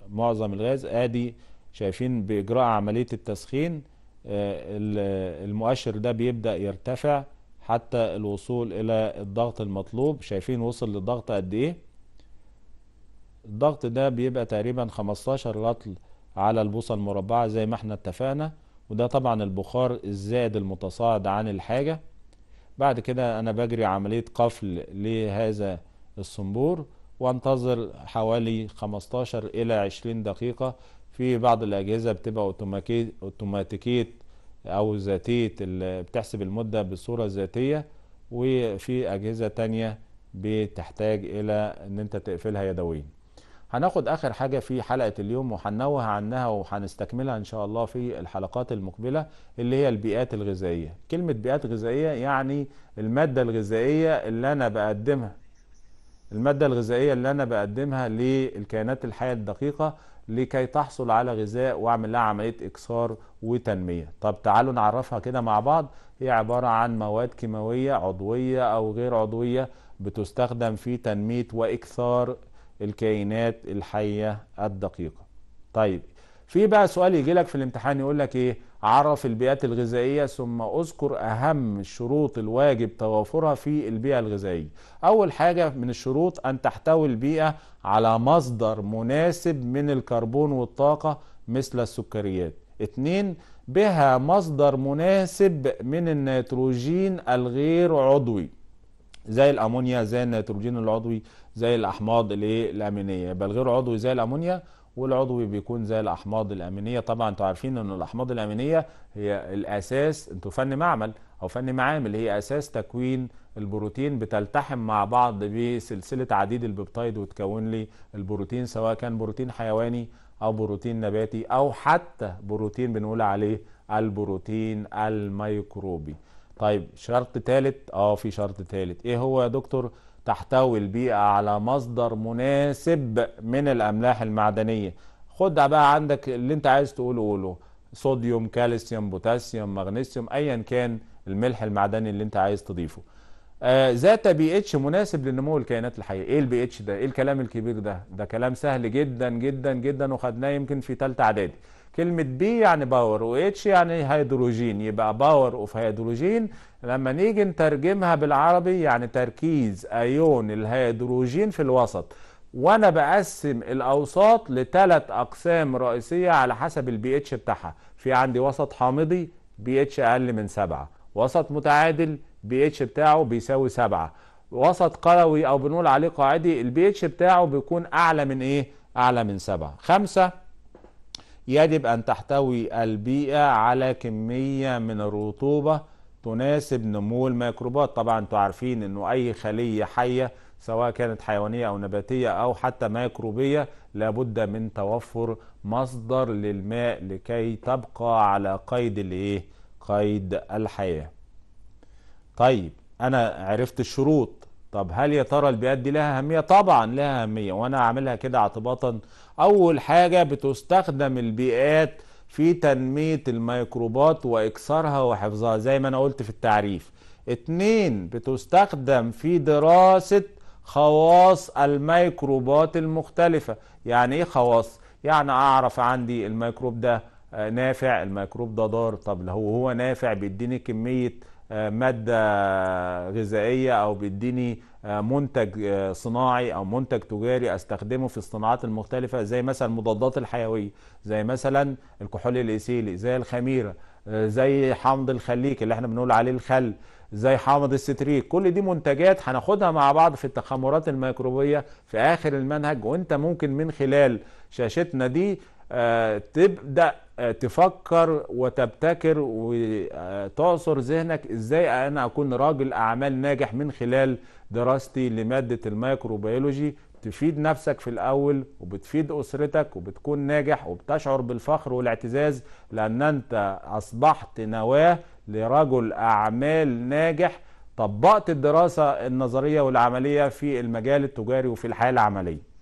معظم الغاز ادي شايفين باجراء عمليه التسخين آه، المؤشر ده بيبدا يرتفع حتى الوصول الى الضغط المطلوب شايفين وصل للضغط قد ايه الضغط ده بيبقى تقريبا 15 رطل على البوصه المربعه زي ما احنا اتفقنا وده طبعا البخار الزائد المتصاعد عن الحاجه بعد كده انا بجري عمليه قفل لهذا الصنبور وانتظر حوالي 15 الى 20 دقيقة في بعض الاجهزة بتبقى اوتوماتيكية او ذاتية اللي بتحسب المدة بصورة ذاتية وفي اجهزة تانية بتحتاج الى ان انت تقفلها يدويا هناخد اخر حاجة في حلقة اليوم وهنوه عنها وهنستكملها ان شاء الله في الحلقات المقبلة اللي هي البيئات الغذائية كلمة بيئات غذائية يعني المادة الغذائية اللي انا بقدمها المادة الغذائية اللي أنا بقدمها للكائنات الحية الدقيقة لكي تحصل على غذاء وأعمل لها عملية إكسار وتنمية طب تعالوا نعرفها كده مع بعض هي عبارة عن مواد كيماوية عضوية أو غير عضوية بتستخدم في تنمية وإكثار الكائنات الحية الدقيقة طيب في بقى سؤال يجي لك في الامتحان يقول لك إيه عرف البيئات الغذائية ثم أذكر أهم الشروط الواجب توافرها في البيئة الغذائية أول حاجة من الشروط أن تحتوي البيئة على مصدر مناسب من الكربون والطاقة مثل السكريات اثنين بها مصدر مناسب من النيتروجين الغير عضوي زي الامونيا زي النيتروجين العضوي زي الاحماض الامينيه يبقى الغير عضوي زي الامونيا والعضوي بيكون زي الأحماض الأمينية طبعا انتوا عارفين أن الأحماض الأمينية هي الأساس انتوا فن معمل أو فن معامل هي أساس تكوين البروتين بتلتحم مع بعض بسلسلة عديد الببتايد وتكون لي البروتين سواء كان بروتين حيواني أو بروتين نباتي أو حتى بروتين بنقول عليه البروتين الميكروبي طيب شرط ثالث اه في شرط ثالث ايه هو يا دكتور تحتوي البيئة على مصدر مناسب من الأملاح المعدنية خد بقى عندك اللي انت عايز تقوله قوله صوديوم كالسيوم بوتاسيوم مغنيسيوم ايا كان الملح المعدني اللي انت عايز تضيفه آه ذات بي اتش مناسب لنمو الكائنات الحية ايه البي اتش ده ايه الكلام الكبير ده ده كلام سهل جدا جدا جدا وخدناه يمكن في ثالثه اعدادي كلمة بي يعني باور و اتش يعني هيدروجين يبقى باور اوف هيدروجين لما نيجي نترجمها بالعربي يعني تركيز أيون الهيدروجين في الوسط وأنا بقسم الأوساط لثلاث أقسام رئيسية على حسب البي اتش بتاعها في عندي وسط حامضي بي اتش أقل من سبعة وسط متعادل بي اتش بتاعه بيساوي سبعة وسط قلوي أو بنقول عليه قاعدي البي اتش بتاعه بيكون أعلى من إيه؟ أعلى من سبعة خمسة يجب أن تحتوي البيئة على كمية من الرطوبة تناسب نمو الميكروبات طبعا انتوا عارفين انه اي خليه حيه سواء كانت حيوانيه او نباتيه او حتى ميكروبيه لابد من توفر مصدر للماء لكي تبقى على قيد الايه قيد الحياه طيب انا عرفت الشروط طب هل يا ترى البيئات دي لها اهميه طبعا لها اهميه وانا عاملها كده اعتباطا اول حاجه بتستخدم البيئات في تنمية الميكروبات وإكثارها وحفظها زي ما أنا قلت في التعريف اتنين بتستخدم في دراسة خواص الميكروبات المختلفة يعني ايه خواص؟ يعني اعرف عندي الميكروب ده آه، نافع الميكروب ده ضار طب لو هو نافع بيديني كمية آه، مادة غذائية او بيديني آه، منتج آه، صناعي او منتج تجاري استخدمه في الصناعات المختلفه زي مثلا المضادات الحيويه زي مثلا الكحول الايثيلي زي الخميره آه، زي حامض الخليك اللي احنا بنقول عليه الخل زي حامض الستريك كل دي منتجات هناخدها مع بعض في التخمرات الميكروبيه في اخر المنهج وانت ممكن من خلال شاشتنا دي تبدا تفكر وتبتكر وتعصر ذهنك ازاي انا اكون راجل اعمال ناجح من خلال دراستي لماده الميكروبيولوجي تفيد نفسك في الاول وبتفيد اسرتك وبتكون ناجح وبتشعر بالفخر والاعتزاز لان انت اصبحت نواه لرجل اعمال ناجح طبقت الدراسه النظريه والعمليه في المجال التجاري وفي الحياه العمليه.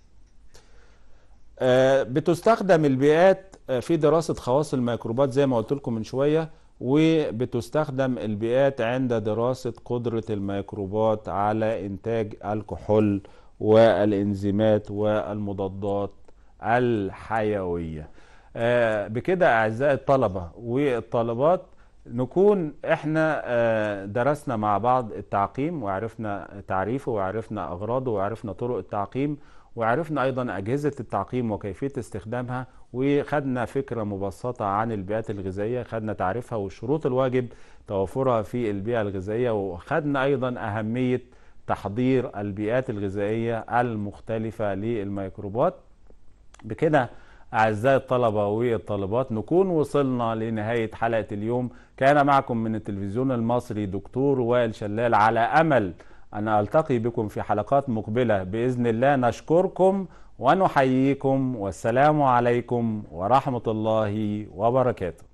آه، بتستخدم البيئات آه، في دراسه خواص الميكروبات زي ما قلت لكم من شويه وبتستخدم البيئات عند دراسه قدره الميكروبات على انتاج الكحول والانزيمات والمضادات الحيويه آه، بكده اعزائي الطلبه والطالبات نكون احنا آه، درسنا مع بعض التعقيم وعرفنا تعريفه وعرفنا اغراضه وعرفنا طرق التعقيم وعرفنا أيضا أجهزة التعقيم وكيفية استخدامها وخدنا فكرة مبسطة عن البيئات الغذائية خدنا تعريفها والشروط الواجب توفرها في البيئة الغذائية وخدنا أيضا أهمية تحضير البيئات الغذائية المختلفة للميكروبات بكده أعزائي الطلبة والطالبات نكون وصلنا لنهاية حلقة اليوم كان معكم من التلفزيون المصري دكتور وائل شلال على أمل أن ألتقي بكم في حلقات مقبلة بإذن الله نشكركم ونحييكم والسلام عليكم ورحمة الله وبركاته